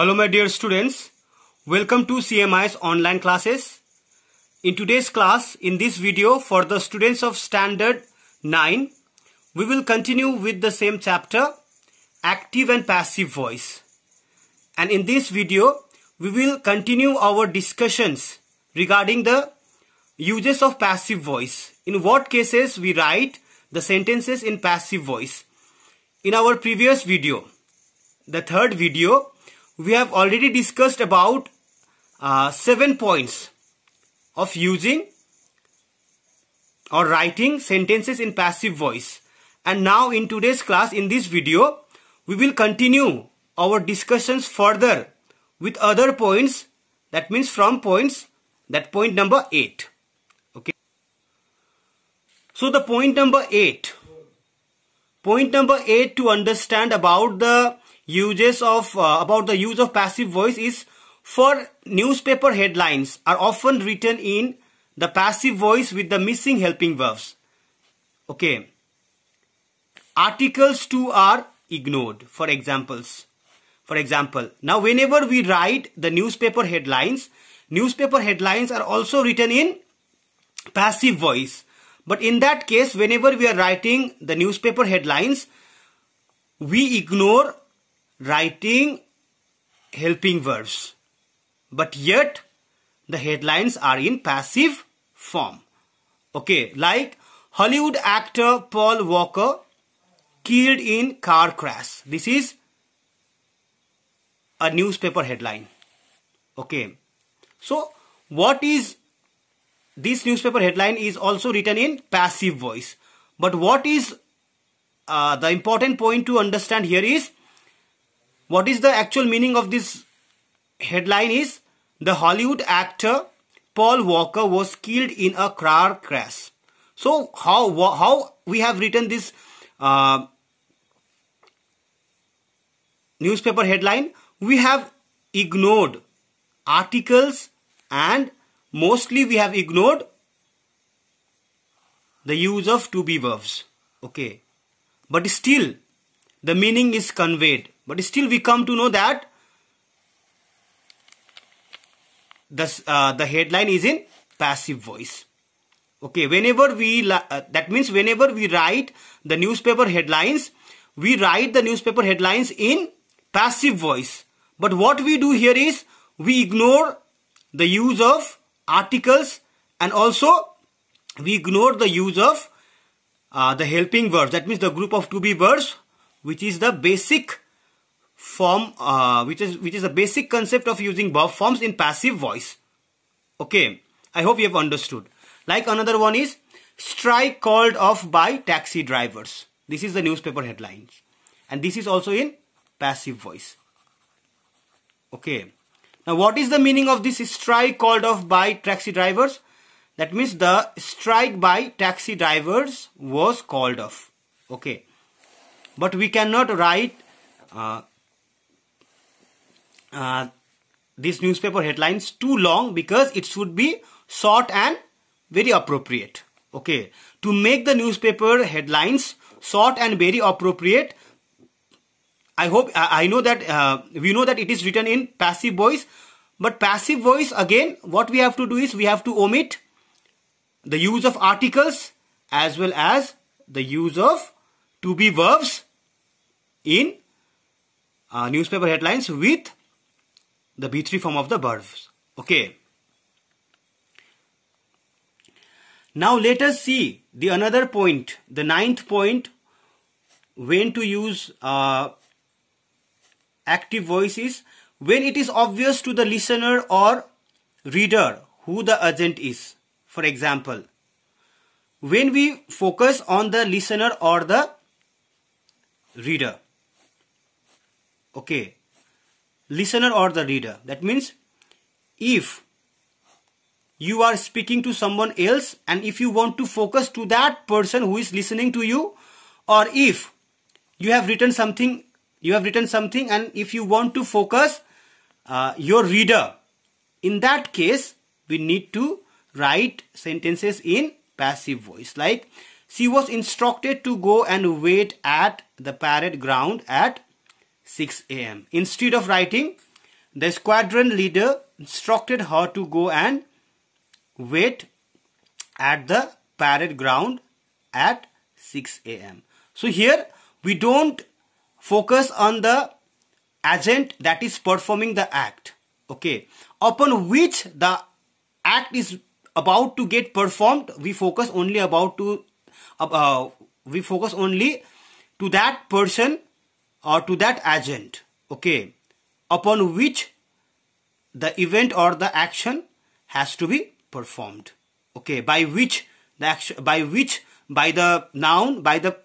Hello my dear students, welcome to CMI's online classes. In today's class, in this video for the students of standard 9, we will continue with the same chapter, active and passive voice. And in this video, we will continue our discussions regarding the uses of passive voice. In what cases we write the sentences in passive voice. In our previous video, the third video, we have already discussed about uh, seven points of using or writing sentences in passive voice. And now in today's class, in this video, we will continue our discussions further with other points. That means from points, that point number 8. Okay. So the point number 8. Point number 8 to understand about the uses of uh, about the use of passive voice is for newspaper headlines are often written in the passive voice with the missing helping verbs. Okay. Articles too are ignored for examples. For example, now whenever we write the newspaper headlines, newspaper headlines are also written in passive voice. But in that case, whenever we are writing the newspaper headlines, we ignore writing helping verbs. But yet the headlines are in passive form. Okay, like Hollywood actor Paul Walker killed in car crash. This is a newspaper headline. Okay. So what is this newspaper headline is also written in passive voice. But what is uh, the important point to understand here is what is the actual meaning of this headline is the Hollywood actor Paul Walker was killed in a car crash. So how how we have written this uh, newspaper headline? We have ignored articles and mostly we have ignored the use of to be verbs. Okay, but still the meaning is conveyed. But still we come to know that the, uh, the headline is in passive voice. Okay, whenever we, uh, that means whenever we write the newspaper headlines, we write the newspaper headlines in passive voice. But what we do here is we ignore the use of articles and also we ignore the use of uh, the helping verbs. That means the group of to be verbs which is the basic form uh, which is which is the basic concept of using verb forms in passive voice okay i hope you have understood like another one is strike called off by taxi drivers this is the newspaper headlines and this is also in passive voice okay now what is the meaning of this strike called off by taxi drivers that means the strike by taxi drivers was called off okay but we cannot write uh, uh, this newspaper headlines too long because it should be short and very appropriate. Okay, to make the newspaper headlines short and very appropriate, I hope I know that uh, we know that it is written in passive voice, but passive voice again, what we have to do is we have to omit the use of articles as well as the use of to be verbs in uh, newspaper headlines with the B3 form of the verbs. Okay. Now let us see the another point, the ninth point, when to use uh, active voice is when it is obvious to the listener or reader who the agent is. For example, when we focus on the listener or the reader. Okay listener or the reader that means if you are speaking to someone else and if you want to focus to that person who is listening to you or if you have written something you have written something and if you want to focus uh, your reader in that case we need to write sentences in passive voice like she was instructed to go and wait at the parade ground at 6 a.m. Instead of writing, the squadron leader instructed her to go and wait at the parade ground at 6 a.m. So here we don't focus on the agent that is performing the act okay upon which the act is about to get performed we focus only about to uh, we focus only to that person or to that agent okay upon which the event or the action has to be performed okay by which the action by which by the noun by the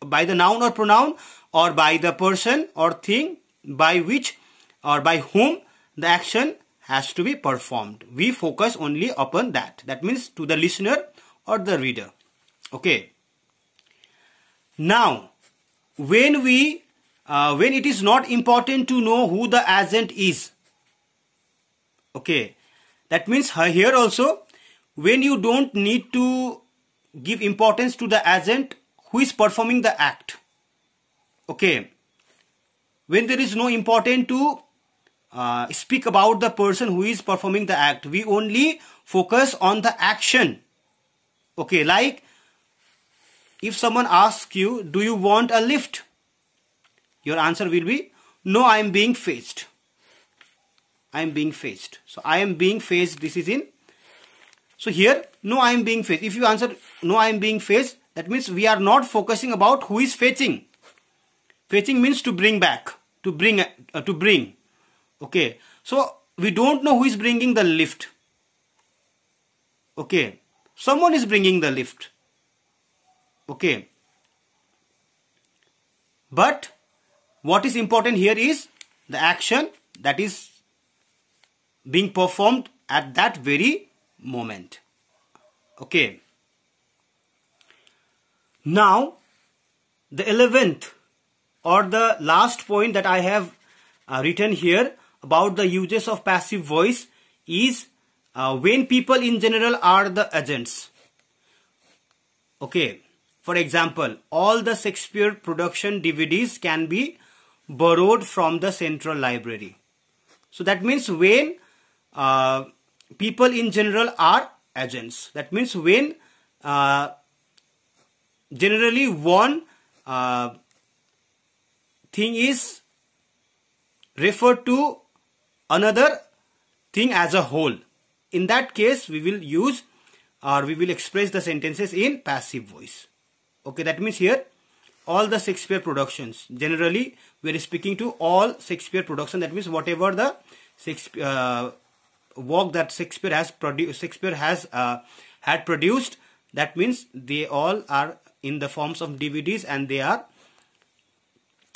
by the noun or pronoun or by the person or thing by which or by whom the action has to be performed we focus only upon that that means to the listener or the reader okay now when we uh, when it is not important to know who the agent is. Okay, that means uh, here also when you don't need to give importance to the agent who is performing the act. Okay, when there is no important to uh, speak about the person who is performing the act, we only focus on the action. Okay, like if someone asks you, do you want a lift? your answer will be no I am being phased I am being phased so I am being phased this is in so here no I am being phased if you answer no I am being phased that means we are not focusing about who is fetching fetching means to bring back to bring uh, to bring okay so we don't know who is bringing the lift okay someone is bringing the lift okay but what is important here is the action that is being performed at that very moment. Okay. Now, the 11th or the last point that I have uh, written here about the uses of passive voice is uh, when people in general are the agents. Okay. For example, all the Shakespeare production DVDs can be borrowed from the central library. So that means when uh, people in general are agents. That means when uh, generally one uh, thing is referred to another thing as a whole. In that case, we will use or we will express the sentences in passive voice. Okay, that means here all the Shakespeare productions. Generally, we are speaking to all Shakespeare production. That means whatever the Shakespeare, uh, work that Shakespeare has produced, Shakespeare has uh, had produced. That means they all are in the forms of DVDs and they are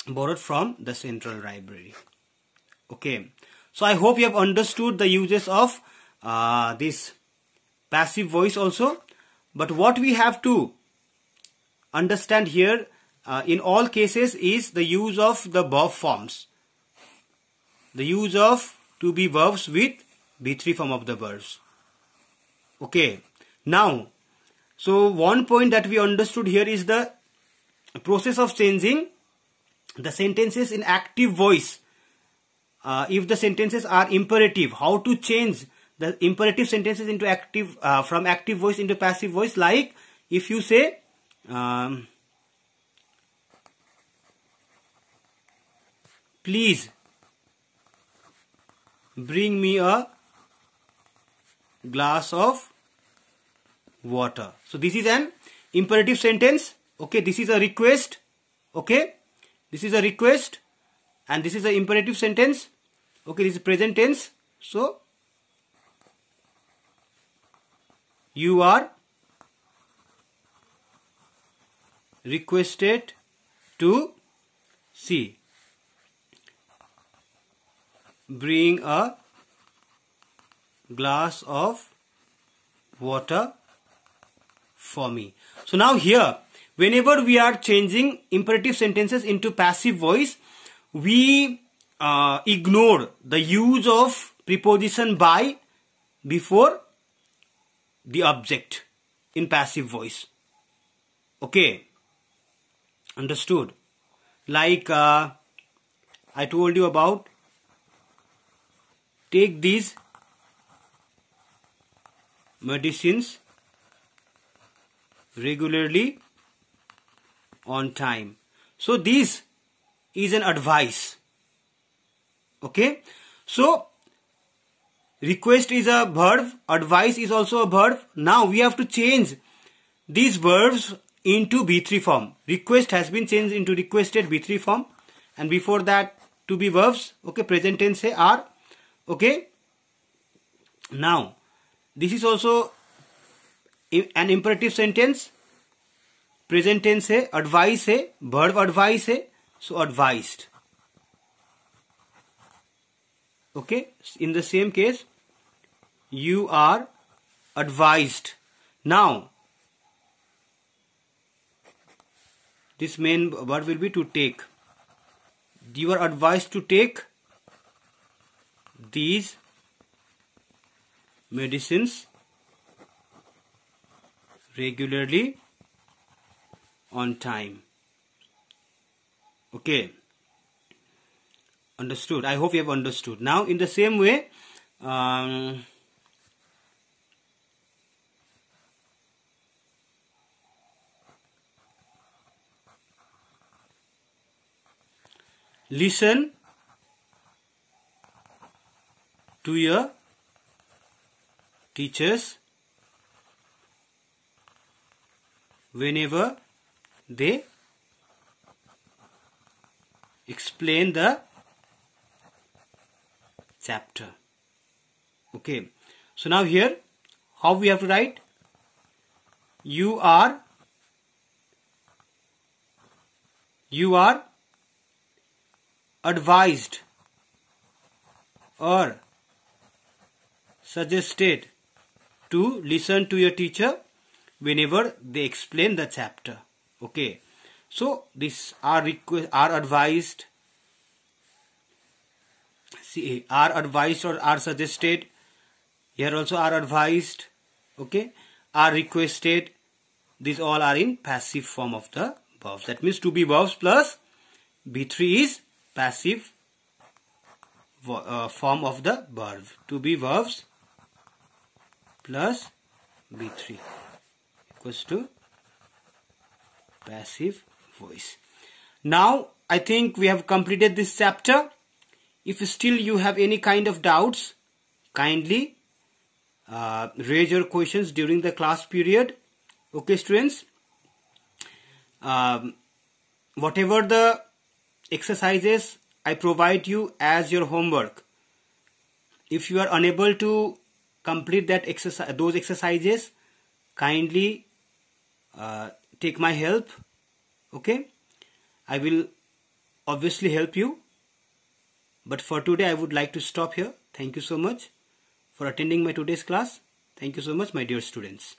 borrowed from the central library. Okay, so I hope you have understood the uses of uh, this passive voice also. But what we have to understand here uh, in all cases is the use of the verb forms. The use of to be verbs with B3 form of the verbs. Okay. Now, so one point that we understood here is the process of changing the sentences in active voice. Uh, if the sentences are imperative, how to change the imperative sentences into active uh, from active voice into passive voice like if you say um, Please bring me a glass of water. So this is an imperative sentence. Okay, this is a request. Okay, this is a request and this is an imperative sentence. Okay, this is present tense. So you are requested to see bring a glass of water for me. So now here, whenever we are changing imperative sentences into passive voice, we uh, ignore the use of preposition by before the object in passive voice. Okay, understood. Like uh, I told you about take these medicines regularly on time. So, this is an advice. Okay. So, request is a verb, advice is also a verb. Now, we have to change these verbs into B3 form. Request has been changed into requested B3 form. And before that, to be verbs, okay, present tense are okay now this is also an imperative sentence present tense है advice है verb advice है so advised okay in the same case you are advised now this main word will be to take you are advised to take these medicines regularly on time okay understood i hope you have understood now in the same way um, listen to your teachers whenever they explain the chapter okay so now here how we have to write you are you are advised or suggested to listen to your teacher whenever they explain the chapter. Okay. So these are request are advised see are advised or are suggested here also are advised okay are requested these all are in passive form of the verbs that means to be verbs plus b3 is passive uh, form of the verb to be verbs plus B3 equals to passive voice. Now I think we have completed this chapter. If still you have any kind of doubts, kindly uh, raise your questions during the class period. Okay students, um, whatever the exercises I provide you as your homework, if you are unable to complete that exercise those exercises kindly uh, take my help okay i will obviously help you but for today i would like to stop here thank you so much for attending my today's class thank you so much my dear students